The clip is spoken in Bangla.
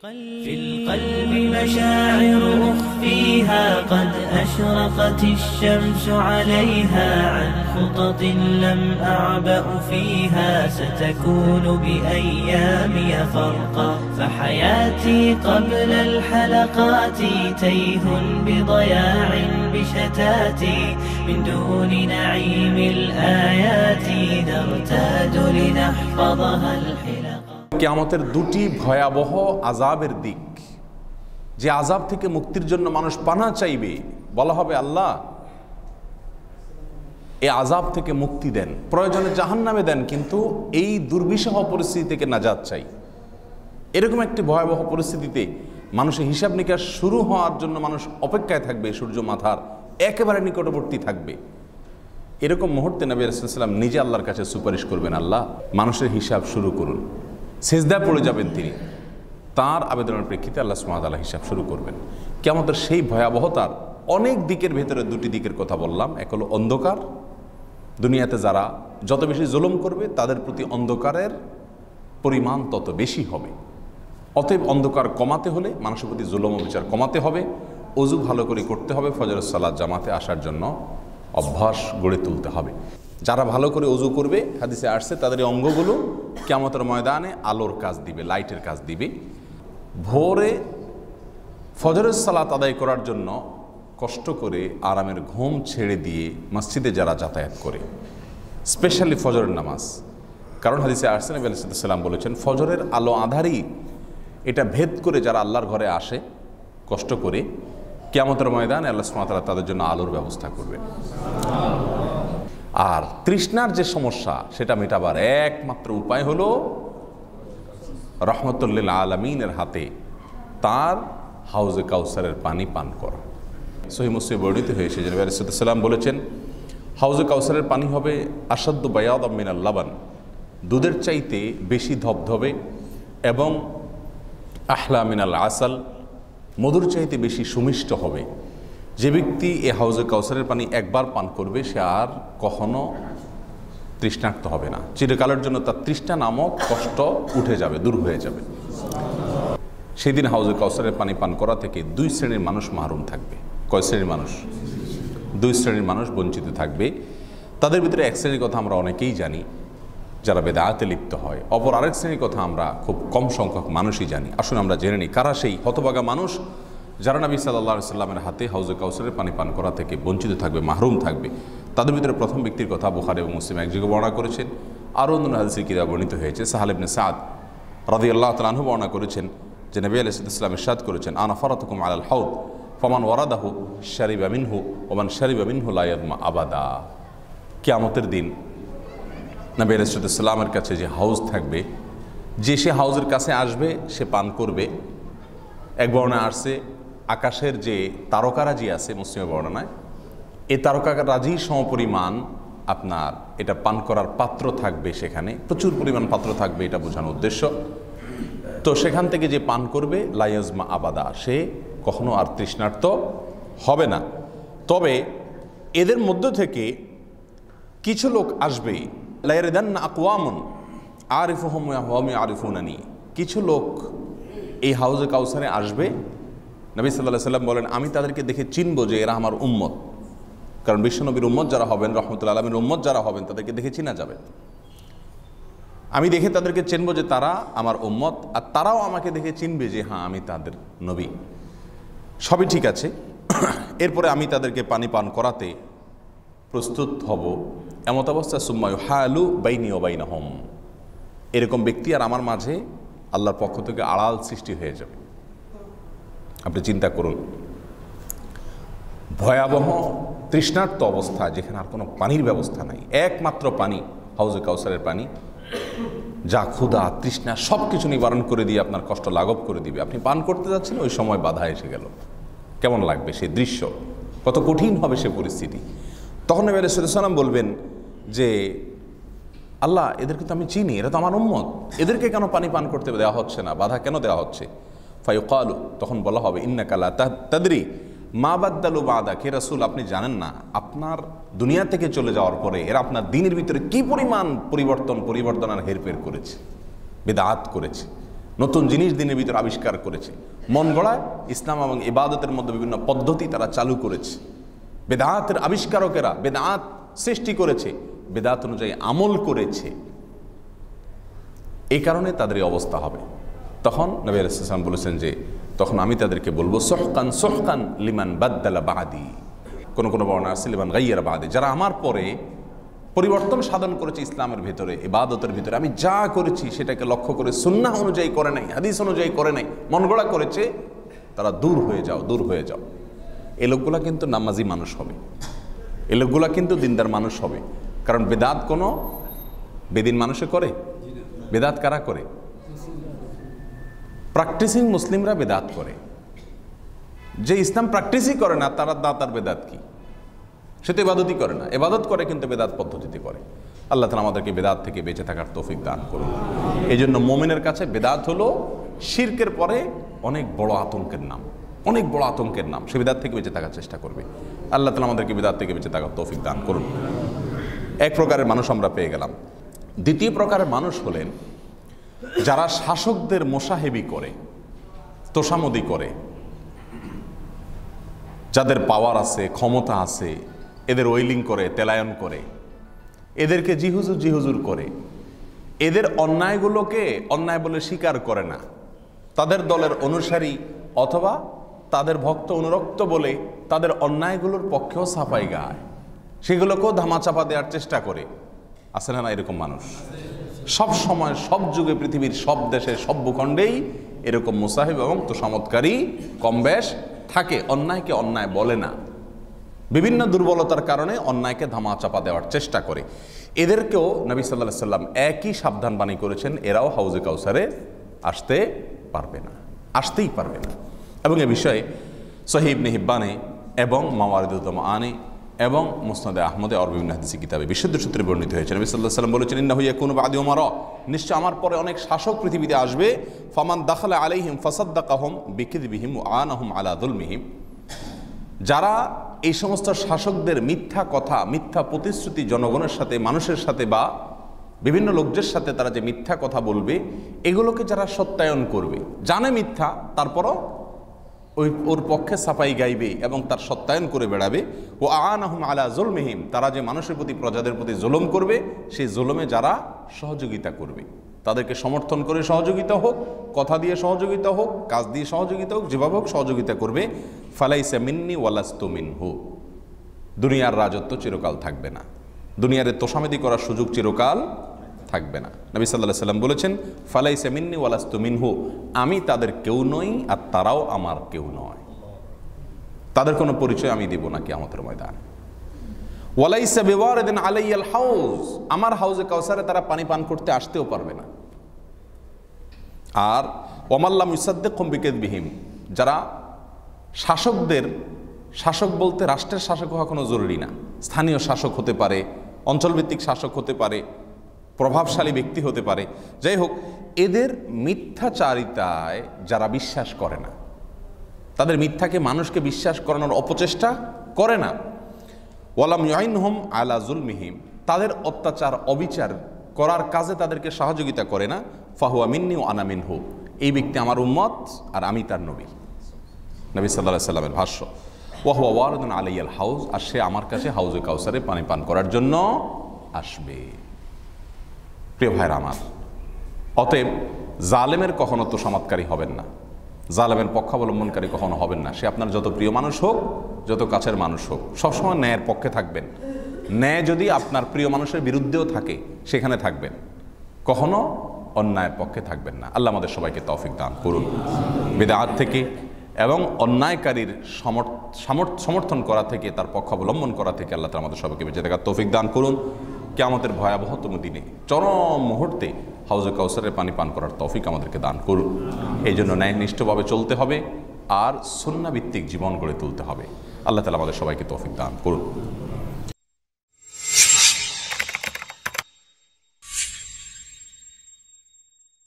في القلب مشاعر أخفيها قد أشرقت الشمس عليها عن خطط لم أعبأ فيها ستكون بأيامي فرقا فحياتي قبل الحلقات تيه بضياع بشتاتي من دون نعيم الآيات نرتاد لنحفظها الحياة কেয়ামতের দুটি ভয়াবহ আজাবের দিক যে আজাব থেকে মুক্তির জন্য মানুষ পানা চাইবে বলা হবে আল্লাহ এ আজাব থেকে মুক্তি দেন প্রয়োজনে জাহান নামে দেন কিন্তু এই দুর্বিষহ পরিস্থিতি থেকে নাজাদ চাই এরকম একটি ভয়াবহ পরিস্থিতিতে মানুষের হিসাব নিকাশ শুরু হওয়ার জন্য মানুষ অপেক্ষায় থাকবে সূর্য মাথার একেবারে নিকটবর্তী থাকবে এরকম মুহূর্তে নবী আলাইসাল্লাম নিজে আল্লাহর কাছে সুপারিশ করবেন আল্লাহ মানুষের হিসাব শুরু করুন সেজদায় পড়ে যাবেন তিনি তার আবেদনের প্রেক্ষিতে আল্লাহ আল্লাহ হিসাব শুরু করবেন কেমতের সেই ভয়াবহতার অনেক দিকের ভেতরে দুটি দিকের কথা বললাম এক হলো অন্ধকার দুনিয়াতে যারা যত বেশি জুলুম করবে তাদের প্রতি অন্ধকারের পরিমাণ তত বেশি হবে অতএব অন্ধকার কমাতে হলে মানুষের প্রতি জুলম বিচার কমাতে হবে অজু ভালো করে করতে হবে ফজরের সালাদ জামাতে আসার জন্য অভ্যাস গড়ে তুলতে হবে যারা ভালো করে অজু করবে হাদিসে আসছে তাদের অঙ্গগুলো কেমতের ময়দানে আলোর কাজ দিবে লাইটের কাজ দিবে ভোরে ফজরের সালাত আদায় করার জন্য কষ্ট করে আরামের ঘুম ছেড়ে দিয়ে মসজিদে যারা যাতায়াত করে স্পেশালি ফজরের নামাজ কারণ হাদিসে আসছেন সাল্লাম বলেছেন ফজরের আলো আধারই এটা ভেদ করে যারা আল্লাহর ঘরে আসে কষ্ট করে কেমতের ময়দানে আল্লাহ সুমাতারা তাদের জন্য আলোর ব্যবস্থা করবে আর তৃষ্ণার যে সমস্যা সেটা মেটাবার একমাত্র উপায় হল রহমতুল্লিল আলমিনের হাতে তার হাউজে কাউসারের পানি পান করা সহি মুসি বর্ণিত হয়েছে যে সালাম বলেছেন হাউজে কাউসারের পানি হবে আসাদ্য বায়াদ আমিন আল্লাবান দুধের চাইতে বেশি ধবধবে এবং আহলা মিনাল আসাল মধুর চাইতে বেশি সুমিষ্ট হবে যে ব্যক্তি এ হাউজে কাউসারের পানি একবার পান করবে সে আর কখনো তৃষ্ণার্ত হবে না চিরকালের জন্য তার তৃষ্ণা নামক কষ্ট উঠে যাবে দূর হয়ে যাবে সেদিন হাউজে কাউসারের পানি পান করা থেকে দুই শ্রেণীর মানুষ মাহরুম থাকবে কয় শ্রেণীর মানুষ দুই শ্রেণীর মানুষ বঞ্চিত থাকবে তাদের ভিতরে এক শ্রেণীর কথা আমরা অনেকেই জানি যারা বেদায়াতে লিপ্ত হয় অপর আরেক শ্রেণীর কথা আমরা খুব কম সংখ্যক মানুষই জানি আসুন আমরা জেনে নিই কারা সেই হতভাগা মানুষ যারা নবী সাল্লাহ সাল্লামের হাতে হাউজে কাউসারের পানি পান করা থেকে বঞ্চিত থাকবে মাহরুম থাকবে তাদের ভিতরে প্রথম ব্যক্তির কথা বুখার এবং মুসলিম একযোগে বর্ণনা করেছেন আরও অন্য হাদিসের কিরা বর্ণিত হয়েছে সাহালেবনে সাদ রাজি আল্লাহ তালু বর্ণনা করেছেন যে নবী আলি ইসলাম ইসাদ করেছেন আল আল হাউদ ফমান ওয়ারাদাহু শারিব আমিনহু ওমান শারিব আমিনহু লাইয়াদমা আবাদা কেয়ামতের দিন নবী আলি ইসলামের কাছে যে হাউজ থাকবে যে সে হাউজের কাছে আসবে সে পান করবে এক বর্ণা আসছে আকাশের যে তারকারাজি আছে মুসলিমের বর্ণনায় এই তারকারাজি সমপরিমাণ আপনার এটা পান করার পাত্র থাকবে সেখানে প্রচুর পরিমাণ পাত্র থাকবে এটা বোঝানোর উদ্দেশ্য তো সেখান থেকে যে পান করবে লাইয়াজমা আবাদা সে কখনো আর তৃষ্ণার্ত হবে না তবে এদের মধ্য থেকে কিছু লোক আসবে লাইরেদান আকওয়ামুন আরিফুহম আরিফুনানি কিছু লোক এই হাউজে কাউসারে আসবে নবী সাল্লাহ সাল্লাম বলেন আমি তাদেরকে দেখে চিনব যে এরা আমার উম্মত কারণ বিশ্বনবীর উম্মত যারা হবেন রহমতুল্লা আলমীর উম্মত যারা হবেন তাদেরকে দেখে চিনা যাবে আমি দেখে তাদেরকে চিনব যে তারা আমার উম্মত আর তারাও আমাকে দেখে চিনবে যে হ্যাঁ আমি তাদের নবী সবই ঠিক আছে এরপরে আমি তাদেরকে পানি পান করাতে প্রস্তুত হব এমত অবস্থা সুম্মায়ু হালু বাইনি বাইন হোম এরকম ব্যক্তি আর আমার মাঝে আল্লাহর পক্ষ থেকে আড়াল সৃষ্টি হয়ে যাবে আপনি চিন্তা করুন ভয়াবহ তৃষ্ণার্ত অবস্থা যেখানে আর কোনো পানির ব্যবস্থা নাই একমাত্র পানি হাউজে কাউসারের পানি যা ক্ষুধা তৃষ্ণা সব কিছু নিবারণ করে দিয়ে আপনার কষ্ট লাঘব করে দিবে আপনি পান করতে যাচ্ছেন ওই সময় বাধা এসে গেল কেমন লাগবে সেই দৃশ্য কত কঠিন হবে সে পরিস্থিতি তখন নবী আলাইসাল্লাম বলবেন যে আল্লাহ এদেরকে তো আমি চিনি এরা তো আমার উন্মত এদেরকে কেন পানি পান করতে দেওয়া হচ্ছে না বাধা কেন দেওয়া হচ্ছে ফাইকালু তখন বলা হবে ইন্নাকালা তাদরি মা বাদ্দালু বাদা কে রাসুল আপনি জানেন না আপনার দুনিয়া থেকে চলে যাওয়ার পরে এরা আপনার দিনের ভিতরে কি পরিমাণ পরিবর্তন পরিবর্তন আর হেরফের করেছে বেদাত করেছে নতুন জিনিস দিনের ভিতরে আবিষ্কার করেছে মন গড়ায় ইসলাম এবং ইবাদতের মধ্যে বিভিন্ন পদ্ধতি তারা চালু করেছে বেদাতের আবিষ্কারকেরা বেদাত সৃষ্টি করেছে বেদাত অনুযায়ী আমল করেছে এই কারণে তাদের অবস্থা হবে তখন নবী আলাইসালাম বলেছেন যে তখন আমি তাদেরকে বলবো সোহকান সোহকান লিমান বাদ্দালা বাদি কোন কোনো বর্ণা আছে লিমান গাইয়ার বাদি যারা আমার পরে পরিবর্তন সাধন করেছে ইসলামের ভিতরে ইবাদতের ভিতরে আমি যা করেছি সেটাকে লক্ষ্য করে সুন্না অনুযায়ী করে নাই হাদিস অনুযায়ী করে নাই মনগড়া করেছে তারা দূর হয়ে যাও দূর হয়ে যাও এ লোকগুলা কিন্তু নামাজি মানুষ হবে এ লোকগুলা কিন্তু দিনদার মানুষ হবে কারণ বেদাত কোনো বেদিন মানুষে করে বেদাত কারা করে প্র্যাকটিসিং মুসলিমরা বেদাত করে যে ইসলাম প্র্যাকটিসই করে না তারা দাতার বেদাত কি সে তো এবাদতই করে না এবাদত করে কিন্তু বেদাত পদ্ধতিতে করে আল্লাহ তালা আমাদেরকে বেদাত থেকে বেঁচে থাকার তৌফিক দান করুন এই জন্য মোমেনের কাছে বেদাত হলো শির্কের পরে অনেক বড় আতঙ্কের নাম অনেক বড় আতঙ্কের নাম সে বেদাত থেকে বেঁচে থাকার চেষ্টা করবে আল্লাহ তালা আমাদেরকে বেদাত থেকে বেঁচে থাকার তৌফিক দান করুন এক প্রকারের মানুষ আমরা পেয়ে গেলাম দ্বিতীয় প্রকারের মানুষ হলেন যারা শাসকদের মোসাহেবি করে তোষামদি করে যাদের পাওয়ার আছে ক্ষমতা আছে এদের ওয়েলিং করে তেলায়ন করে এদেরকে জিহুজুর জিহুজুর করে এদের অন্যায়গুলোকে অন্যায় বলে স্বীকার করে না তাদের দলের অনুসারী অথবা তাদের ভক্ত অনুরক্ত বলে তাদের অন্যায়গুলোর পক্ষেও সাফাই গায় সেগুলোকেও ধামাচাপা দেওয়ার চেষ্টা করে আছে না এরকম মানুষ সব সময় সব যুগে পৃথিবীর সব দেশে সব ভূখণ্ডেই এরকম মুসাহিব এবং তোষামতকারী কম বেশ থাকে অন্যায়কে অন্যায় বলে না বিভিন্ন দুর্বলতার কারণে অন্যায়কে ধামা চাপা দেওয়ার চেষ্টা করে এদেরকেও নবী সাল্লা সাল্লাম একই সাবধান বাণী করেছেন এরাও হাউজে কাউসারে আসতে পারবে না আসতেই পারবে না এবং এ বিষয়ে সহিব নিহিব্বানে এবং মামারিদুদ্দম আনে এবং মুসনাদে আহমদে অরবিন হাদিসি কিতাবে বিশুদ্ধ সূত্রে বর্ণিত হয়েছে নবী সাল্লাহ সাল্লাম বলেছেন ইন্না হইয়া কোনো বাদি ওমার নিশ্চয় আমার পরে অনেক শাসক পৃথিবীতে আসবে ফামান দাখালে আলাইহিম আন বিকিদবিহিম আলা আলাদুল মিহিম যারা এই সমস্ত শাসকদের মিথ্যা কথা মিথ্যা প্রতিশ্রুতি জনগণের সাথে মানুষের সাথে বা বিভিন্ন লোকদের সাথে তারা যে মিথ্যা কথা বলবে এগুলোকে যারা সত্যায়ন করবে জানে মিথ্যা তারপরও ওই ওর পক্ষে সাফাই গাইবে এবং তার সত্যায়ন করে বেড়াবে ও আহম আলা মেহিম তারা যে মানুষের প্রতি প্রজাদের প্রতি জুলম করবে সেই জুলমে যারা সহযোগিতা করবে তাদেরকে সমর্থন করে সহযোগিতা হোক কথা দিয়ে সহযোগিতা হোক কাজ দিয়ে সহযোগিতা হোক যেভাবে হোক সহযোগিতা করবে ফালাইসা মিন্নি ওয়ালাস্তু হো দুনিয়ার রাজত্ব চিরকাল থাকবে না দুনিয়ারে তোষামেদি করার সুযোগ চিরকাল থাকবে না নবী সাল্লাহ সাল্লাম বলেছেন ফালাই সেমিননি ওয়ালাস্তু মিনহু আমি তাদের কেউ নই আর তারাও আমার কেউ নয় তাদের কোনো পরিচয় আমি দিব না কি আমাদের ময়দান ওয়ালাইসা বেওয়ার বেওয়ারদিন আলাইয়াল হাউস আমার হাউজে কাউসারে তারা পানি পান করতে আসতেও পারবে না আর ওমাল্লাম ইসাদ্দেক কম্বিকেদ বিহীম যারা শাসকদের শাসক বলতে রাষ্ট্রের শাসক হওয়া কোনো জরুরি না স্থানীয় শাসক হতে পারে অঞ্চলভিত্তিক শাসক হতে পারে প্রভাবশালী ব্যক্তি হতে পারে যাই হোক এদের মিথ্যাচারিতায় যারা বিশ্বাস করে না তাদের মিথ্যাকে মানুষকে বিশ্বাস করানোর অপচেষ্টা করে না ওয়ালাম ইয়াইন ইয়াইনহম আলাজুল মিহিম তাদের অত্যাচার অবিচার করার কাজে তাদেরকে সহযোগিতা করে না ফাহুয়া মিন্নি ও আনামিন হু এই ব্যক্তি আমার উম্মত আর আমি তার নবী নবী সাল্লা সাল্লামের ভাষ্য ওয়াহুয়া ওয়ারদন আলাইয়াল হাউস আর সে আমার কাছে হাউজে কাউসারে পানি পান করার জন্য আসবে প্রিয় ভাইরা আমার অতএব জালেমের কখনো তো সমাৎকারী হবেন না জালেমের পক্ষাবলম্বনকারী কখনো হবেন না সে আপনার যত প্রিয় মানুষ হোক যত কাছের মানুষ হোক সবসময় ন্যায়ের পক্ষে থাকবেন ন্যায় যদি আপনার প্রিয় মানুষের বিরুদ্ধেও থাকে সেখানে থাকবেন কখনো অন্যায়ের পক্ষে থাকবেন না আল্লাহ আমাদের সবাইকে তৌফিক দান করুন বেদাত থেকে এবং অন্যায়কারীর সমর্থন করা থেকে তার পক্ষ অবলম্বন করা থেকে আল্লাহ আমাদের সবাইকে বেঁচে থাকার তৌফিক দান করুন কেমতের ভয়াবহতম দিনে চরম মুহূর্তে হাউজে কাউসারের পানি পান করার তফিক আমাদেরকে দান করুন এই জন্য ন্যায়নিষ্ঠভাবে চলতে হবে আর সন্ন্যাভিত্তিক জীবন গড়ে তুলতে হবে আল্লাহ তালা আমাদের সবাইকে তফিক দান করুন